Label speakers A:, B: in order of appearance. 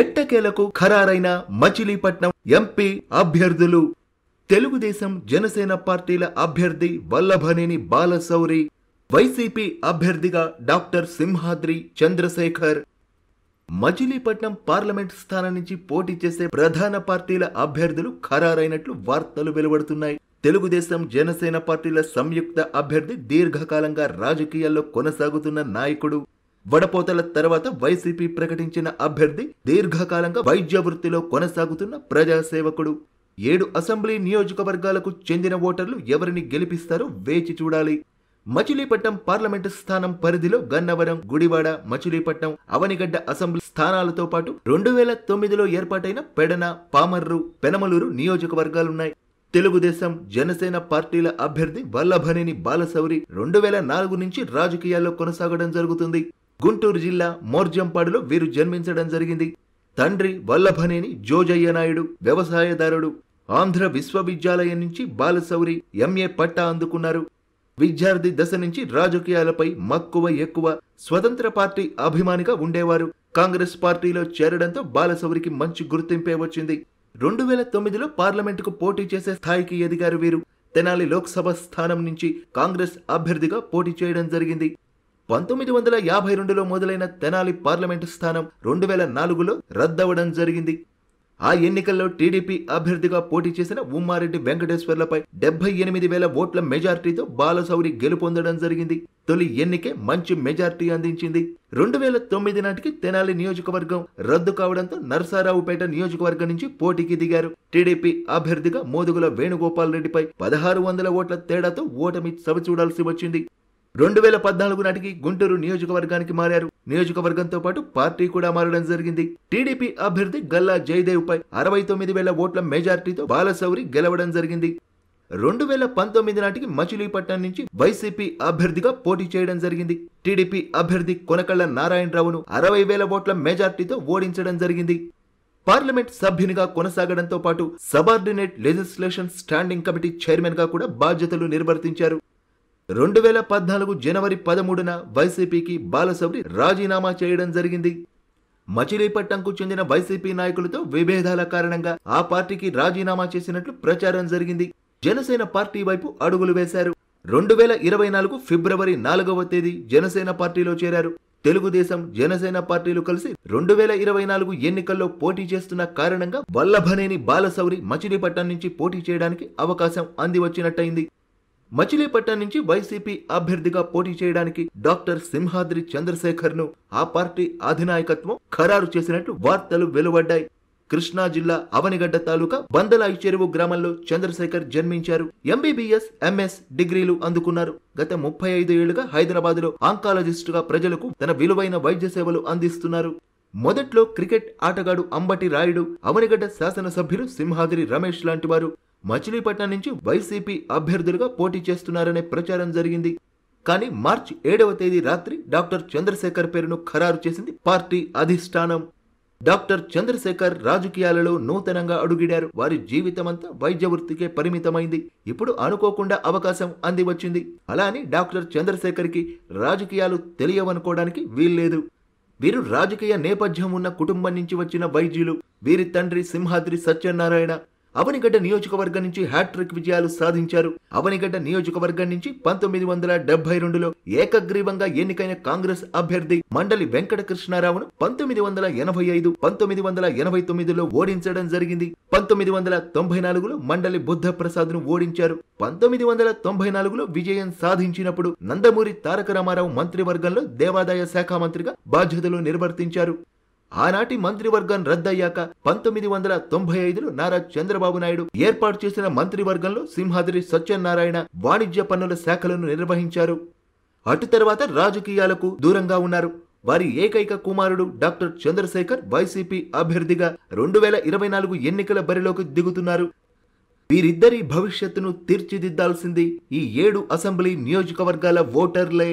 A: ఎట్టకేలకు ఖరారైన మచిలీపట్నం ఎంపీ అభ్యర్థులు తెలుగుదేశం జనసేన పార్టీల అభ్యర్థి వల్లభనేని బాలశౌరి వైసీపీ అభ్యర్థిగా డాక్టర్ సింహాద్రి చంద్రశేఖర్ మచిలీపట్నం పార్లమెంట్ స్థానం నుంచి పోటీ చేసే ప్రధాన పార్టీల అభ్యర్థులు ఖరారైనట్లు వార్తలు వెలువడుతున్నాయి తెలుగుదేశం జనసేన పార్టీల సంయుక్త అభ్యర్థి దీర్ఘకాలంగా రాజకీయాల్లో కొనసాగుతున్న నాయకుడు వడపోతల తర్వాత వైసీపీ ప్రకటించిన అభ్యర్థి దీర్ఘకాలంగా వైద్య వృత్తిలో కొనసాగుతున్న ప్రజాసేవకుడు ఏడు అసెంబ్లీ నియోజకవర్గాలకు చెందిన ఓటర్లు ఎవరిని గెలిపిస్తారో వేచి చూడాలి మచిలీపట్నం పార్లమెంటు స్థానం పరిధిలో గన్నవరం గుడివాడ మచిలీపట్నం అవనిగడ్డ అసెంబ్లీ స్థానాలతో పాటు రెండు వేల తొమ్మిదిలో ఏర్పాటైన పెడన పామర్రు పెనమలూరు నియోజకవర్గాలున్నాయి తెలుగుదేశం జనసేన పార్టీల అభ్యర్థి వల్లభనేని బాలశౌరి రెండు వేల నాలుగు నుంచి రాజకీయాల్లో కొనసాగడం జరుగుతుంది గుంటూరు జిల్లా మోర్జంపాడులో వీరు జన్మించడం జరిగింది తండ్రి వల్లభనేని జోజయ్య నాయుడు వ్యవసాయదారుడు ఆంధ్ర విశ్వవిద్యాలయం నుంచి బాలసౌరి ఎంఏ పట్టా అందుకున్నారు విద్యార్థి దశ నుంచి రాజకీయాలపై మక్కువ ఎక్కువ స్వతంత్ర పార్టీ అభిమానిగా ఉండేవారు కాంగ్రెస్ పార్టీలో చేరడంతో బాలసౌరికి మంచి గుర్తింపే వచ్చింది రెండు వేల తొమ్మిదిలో పార్లమెంటుకు పోటీ చేసే స్థాయికి ఎదిగారు వీరు తెనాలి లోక్సభ స్థానం నుంచి కాంగ్రెస్ అభ్యర్థిగా పోటీ చేయడం జరిగింది పంతొమ్మిది వందల యాభై రెండులో మొదలైన తెనాలి పార్లమెంటు స్థానం రెండు వేల నాలుగులో రద్దవడం జరిగింది ఆ ఎన్నికల్లో టీడీపీ అభ్యర్థిగా పోటీ చేసిన ఉమ్మారెడ్డి వెంకటేశ్వర్లపై డెబ్బై ఎనిమిది వేల ఓట్ల మెజార్టీతో బాలసౌరి గెలుపొందడం జరిగింది తొలి ఎన్నికే మంచి మెజార్టీ అందించింది రెండు వేల తొమ్మిది నాటికి తెనాలి నియోజకవర్గం రద్దు కావడంతో నర్సారావుపేట నియోజకవర్గం నుంచి పోటీకి దిగారు టీడీపీ అభ్యర్థిగా మోదుగుల వేణుగోపాల్ రెడ్డిపై పదహారు వందల ఓట్ల తేడాతో ఓటమి చవిచూడాల్సి వచ్చింది రెండు వేల పద్నాలుగు నాటికి గుంటూరు నియోజకవర్గానికి మారారు నియోజకవర్గంతో పాటు పార్టీ కూడా మారడం జరిగింది టీడీపీ అభ్యర్థి గల్లా జయదేవ్ పై అరవై తొమ్మిది వేల ఓట్ల మెజార్టీతో బాలసౌరి గెలవడం జరిగింది రెండు వేల పంతొమ్మిది నాటికి మచిలీపట్నం నుంచి వైసీపీ అభ్యర్థిగా పోటీ చేయడం జరిగింది టీడీపీ అభ్యర్థి కొనకళ్ల నారాయణరావును అరవై వేల ఓట్ల మెజార్టీతో ఓడించడం జరిగింది పార్లమెంట్ సభ్యునిగా కొనసాగడంతో పాటు subordinate legislation standing committee chairman గా కూడా బాధ్యతలు నిర్వర్తించారు రెండు వేల పద్నాలుగు జనవరి పదమూడున వైసీపీకి బాలశౌరి రాజీనామా చేయడం జరిగింది మచిలీపట్నంకు చెందిన వైసీపీ నాయకులతో విభేదాల కారణంగా ఆ పార్టీకి రాజీనామా చేసినట్లు ప్రచారం జరిగింది జనసేన పార్టీ వైపు అడుగులు వేశారు రెండు వేల ఇరవై నాలుగు ఫిబ్రవరి నాలుగవ తేదీ జనసేన పార్టీలో చేరారు తెలుగుదేశం జనసేన పార్టీలు కలిసి రెండు వేల ఇరవై నాలుగు ఎన్నికల్లో పోటీ చేస్తున్న కారణంగా వల్లభనేని బాలశౌరి మచిలీపట్నం నుంచి పోటీ చేయడానికి అవకాశం అంది వచ్చినట్టయింది మచిలీపట్నం నుంచి వైసీపీ అభ్యర్థిగా పోటీ చేయడానికి డాక్టర్ సింహాద్రి చంద్రశేఖర్ ను ఆ పార్టీ అధినాయకత్వం ఖరారు చేసినట్లు వార్తలు వెలువడ్డాయి కృష్ణా జిల్లా అవనిగడ్డ తాలూకా బందలాయి చెరువు గ్రామంలో చంద్రశేఖర్ జన్మించారు ఎంబీబీఎస్ ఎంఎస్ డిగ్రీలు అందుకున్నారు గత ముప్పై ఐదు ఏళ్లుగా హైదరాబాద్ లో ఆంకాలజిస్టుగా ప్రజలకు తన విలువైన వైద్య సేవలు అందిస్తున్నారు మొదట్లో క్రికెట్ ఆటగాడు అంబటి రాయుడు అవనిగడ్డ శాసనసభ్యులు సింహాద్రి రమేష్ లాంటి వారు మచిలీపట్నం నుంచి వైసీపీ అభ్యర్థులుగా పోటీ చేస్తున్నారనే ప్రచారం జరిగింది కానీ మార్చ్ ఏడవ తేదీ రాత్రి డాక్టర్ చంద్రశేఖర్ పేరును ఖరారు చేసింది పార్టీ అధిష్టానం డాక్టర్ చంద్రశేఖర్ రాజకీయాలలో నూతనంగా అడుగిడారు వారి జీవితమంతా వైద్య వృత్తికే పరిమితమైంది ఇప్పుడు అనుకోకుండా అవకాశం అంది వచ్చింది అలా అని డాక్టర్ చంద్రశేఖర్కి రాజకీయాలు తెలియవనుకోవడానికి వీల్లేదు వీరు రాజకీయ నేపథ్యం ఉన్న కుటుంబం నుంచి వచ్చిన వైద్యులు వీరి తండ్రి సింహాద్రి సత్యనారాయణ అవనిగడ్డ నియోజకవర్గం నుంచి హ్యాట్రిక్ విజయాలు సాధించారు అవనిగడ్డ నియోజకవర్గం నుంచి పంతొమ్మిది వందల డెబ్బై రెండులో ఏకగ్రీవంగా ఎన్నికైన కాంగ్రెస్ అభ్యర్థి మండలి వెంకట కృష్ణారావును పంతొమ్మిది వందల ఎనభై ఐదు పంతొమ్మిది వందల ఎనభై తొమ్మిదిలో ఓడించడం జరిగింది పంతొమ్మిది వందల తొంభై నాలుగులో మండలి బుద్ధ ను ఓడించారు పంతొమ్మిది వందల తొంభై నాలుగులో విజయం సాధించినప్పుడు నందమూరి తారక రామారావు మంత్రివర్గంలో దేవాదాయ శాఖ మంత్రిగా బాధ్యతలు నిర్వర్తించారు ఆనాటి మంత్రివర్గం రద్దయ్యాక పంతొమ్మిది వందల తొంభై ఐదులో నారా చంద్రబాబు నాయుడు ఏర్పాటు చేసిన మంత్రివర్గంలో సింహాద్రి సత్యనారాయణ వాణిజ్య పన్నుల శాఖలను నిర్వహించారు అటు తర్వాత రాజకీయాలకు దూరంగా ఉన్నారు వారి ఏకైక కుమారుడు డాక్టర్ చంద్రశేఖర్ వైసీపీ అభ్యర్థిగా రెండు వేల ఇరవై నాలుగు ఎన్నికల బరిలోకి దిగుతున్నారు వీరిద్దరి భవిష్యత్తును తీర్చిదిద్దాల్సింది ఈ ఏడు అసెంబ్లీ నియోజకవర్గాల ఓటర్లే